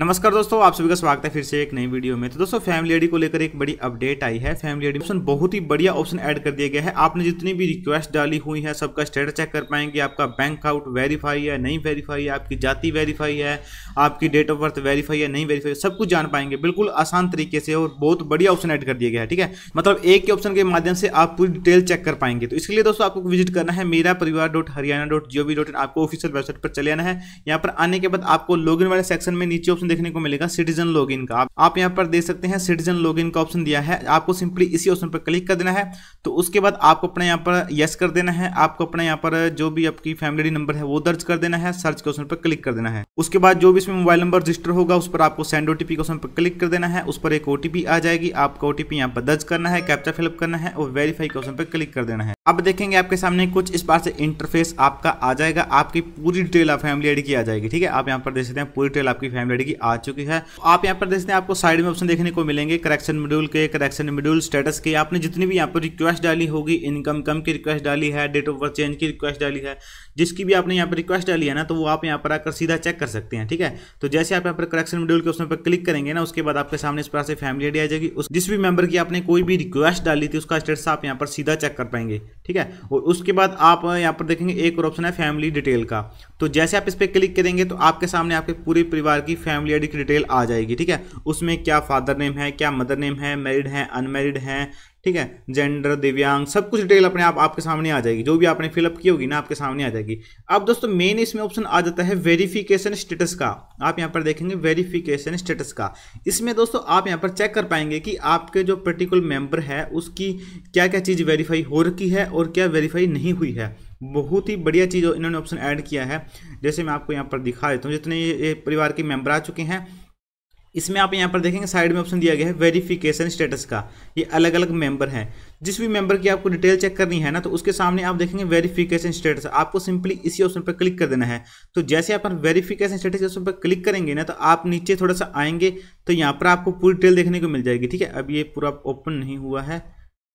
नमस्कार दोस्तों आप सभी का स्वागत है फिर से एक नई वीडियो में तो दोस्तों फैमिली आईडी को लेकर एक बड़ी अपडेट आई है फैमिली आईडी ऑप्शन बहुत ही बढ़िया ऑप्शन ऐड कर दिया गया है आपने जितनी भी रिक्वेस्ट डाली हुई है सबका स्टेटस चेक कर पाएंगे आपका बैंक अकाउंट वेरीफाई है नहीं वेरीफाई है आपकी जाति वेरीफाई है आपकी डेट ऑफ बर्थ वेरीफाई है नहीं वेरीफाई सब कुछ जान पाएंगे बिल्कुल आसान तरीके से और बहुत बढ़िया ऑप्शन ऐड कर दिया गया है ठीक है मतलब एक ही ऑप्शन के माध्यम से आप पूरी डिटेल चेक कर पाएंगे तो इसके लिए दोस्तों आपको विजिट करना है Mera Parivar dot Haryana dot G O V dot in आपको ऑफिशियल वेबसाइट पर चले आना है यहाँ पर आने के बाद आपको लॉग इन वाले सेक्शन में नीचे ऑप्शन ऑप्शन देखने को मिलेगा सिटीजन लॉग का आप यहाँ पर देख सकते हैं सिटीजन लॉग का ऑप्शन दिया है आपको सिंपली इसी ऑप्शन पर क्लिक कर देना है तो उसके बाद आपको अपने यहाँ पर यस कर देना है आपको अपने यहाँ पर जो भी आपकी फैमिली नंबर है वो दर्ज कर देना है सर्च के ऑप्शन पर क्लिक कर देना है उसके बाद जो भी इसमें मोबाइल नंबर रजिस्टर होगा उस पर आपको सेंड ओटीपी के ऑप्शन पर क्लिक कर देना है उस पर एक ओटीपी आ जाएगी आपका ओटीपी यहाँ पर दर्ज करना है कैप्चा फिलअप करना है और वेरीफाई के ऑप्शन पर क्लिक कर देना है अब देखेंगे आपके सामने कुछ इस बार से इंटरफेस आपका आ जाएगा आपकी पूरी डिटेल आप फैमिली आईडी की आ जाएगी ठीक है आप यहाँ पर देख सकते हैं पूरी डिटेल आपकी फैमिली आईडी की आ चुकी है आप यहाँ पर देख सकते हैं आपको साइड में ऑप्शन देखने को मिलेंगे करेक्शन मेड्यूल के करेक्शन मेड्यूल स्टेटस के आपने जितनी भी यहाँ पर रिक्वेस्ट डाली होगी इनकम कम की रिक्वेस्ट डाली है डेट ऑफ बर्थ चेंज की रिक्वेस्ट डाली है जिसकी भी आपने यहाँ पर रिक्वेस्ट डाली है ना तो वो आप यहाँ पर आकर सीधा चेक कर सकते हैं ठीक है तो जैसे आप यहाँ पर करेक्शन मेड्यूल के ऑप्शन पर क्लिक करेंगे ना उसके बाद आपके सामने इस प्रकार से फैमिली आईडी आ जाएगी जिस भी मेंबर की आपने कोई भी रिक्वेस्ट डाली थी उसका स्टेटस आप यहाँ पर सीधा चेक कर पाएंगे ठीक है और उसके बाद आप यहाँ पर देखेंगे एक और ऑप्शन है फैमिली डिटेल का तो जैसे आप इस पर क्लिक करेंगे तो आपके सामने आपके पूरे परिवार की फैमिली आईडी की डिटेल आ जाएगी ठीक है उसमें क्या फादर नेम है क्या मदर नेम है मैरिड है अनमेरिड है ठीक है जेंडर दिव्यांग सब कुछ डिटेल अपने आप आपके सामने आ जाएगी जो भी आपने फिलअप की होगी ना आपके सामने आ जाएगी अब दोस्तों मेन इसमें ऑप्शन आ जाता है वेरिफिकेशन स्टेटस का आप यहाँ पर देखेंगे वेरिफिकेशन स्टेटस का इसमें दोस्तों आप यहाँ पर चेक कर पाएंगे कि आपके जो पर्टिकुलर मेंबर है उसकी क्या क्या चीज़ वेरीफाई हो रखी है और क्या वेरीफाई नहीं हुई है बहुत ही बढ़िया चीज़ इन्होंने ऑप्शन ऐड किया है जैसे मैं आपको यहाँ पर दिखा देता हूँ जितने ये परिवार के मेंबर आ चुके हैं इसमें आप यहाँ पर देखेंगे साइड में ऑप्शन दिया गया है वेरिफिकेशन स्टेटस का ये अलग अलग मेंबर हैं जिस भी मेंबर की आपको डिटेल चेक करनी है ना तो उसके सामने आप देखेंगे वेरिफिकेशन स्टेटस आपको सिंपली इसी ऑप्शन पर क्लिक कर देना है तो जैसे आप वेरिफिकेशन स्टेटस ऑप्शन पर क्लिक करेंगे ना तो आप नीचे थोड़ा सा आएंगे तो यहाँ पर आपको पूरी डिटेल देखने को मिल जाएगी ठीक है अब ये पूरा ओपन नहीं हुआ है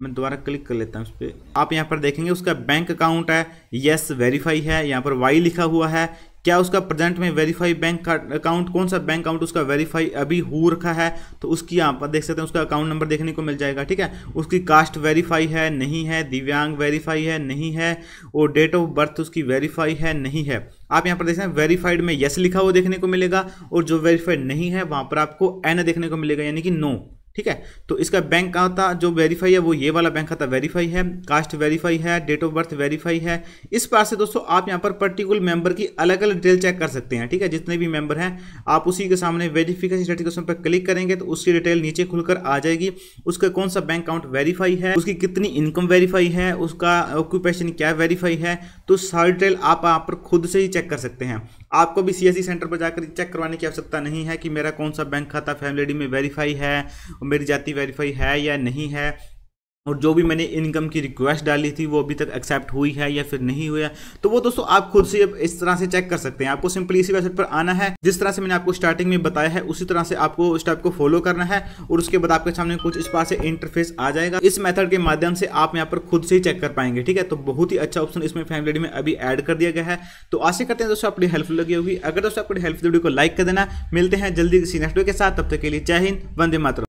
मैं दोबारा क्लिक कर लेता हूँ उस पर आप यहाँ पर देखेंगे उसका बैंक अकाउंट है येस वेरीफाई है यहाँ पर वाई लिखा हुआ है क्या उसका प्रेजेंट में वेरीफाई बैंक अकाउंट कौन सा बैंक अकाउंट उसका वेरीफाई अभी हो रखा है तो उसकी यहाँ पर देख सकते हैं उसका अकाउंट नंबर देखने को मिल जाएगा ठीक है उसकी कास्ट वेरीफाई है नहीं है दिव्यांग वेरीफाई है नहीं है और डेट ऑफ बर्थ उसकी वेरीफाई है नहीं है आप यहाँ पर देख सकते हैं वेरीफाइड में यस लिखा हुआ देखने को मिलेगा और जो वेरीफाइड नहीं है वहाँ पर आपको एन देखने को मिलेगा यानी कि नो ठीक है तो इसका बैंक खाता जो वेरीफाई है वो ये वाला बैंक खाता वेरीफाई है कास्ट वेरीफाई है डेट ऑफ बर्थ वेरीफाई है इस प्रकार से दोस्तों आप यहाँ पर पर्टिकुलर मेंबर की अलग अलग डिटेल चेक कर सकते हैं ठीक है जितने भी मेंबर हैं आप उसी के सामने वेरीफिकेशन सर्टिफिकेशन पर क्लिक करेंगे तो उसकी डिटेल नीचे खुलकर आ जाएगी उसका कौन सा बैंक अकाउंट वेरीफाई है उसकी कितनी इनकम वेरीफाई है उसका ऑक्यूपेशन क्या वेरीफाई है तो सारी डिटेल आप यहाँ पर खुद से ही चेक कर सकते हैं आपको भी सीएससी सेंटर e पर जाकर चेक करवाने की आवश्यकता नहीं है कि मेरा कौन सा बैंक खाता फैमिली डी में वेरीफाई है और मेरी जाति वेरीफाई है या नहीं है और जो भी मैंने इनकम की रिक्वेस्ट डाली थी वो अभी तक एक्सेप्ट हुई है या फिर नहीं हुई है तो वो दोस्तों आप खुद से इस तरह से चेक कर सकते हैं आपको सिंपली इसी वेबसाइट पर आना है जिस तरह से मैंने आपको स्टार्टिंग में बताया है उसी तरह से आपको स्टेप को फॉलो करना है और उसके बाद आपके सामने कुछ इस बार से इंटरफेस आ जाएगा इस मेथड के माध्यम से आप यहाँ पर खुद से ही चेक कर पाएंगे ठीक है तो बहुत ही अच्छा ऑप्शन इसमें फैमिली में अभी एड कर दिया गया है तो आशा करते हैं दोस्तों आपकी हेल्पफुल लगी होगी अगर दोस्तों आपकी हेल्पफुल वीडियो को लाइक कर देना मिलते हैं जल्दी किसी नेक्स्ट के साथ तब तक के लिए जय हिंद वंदे मातरम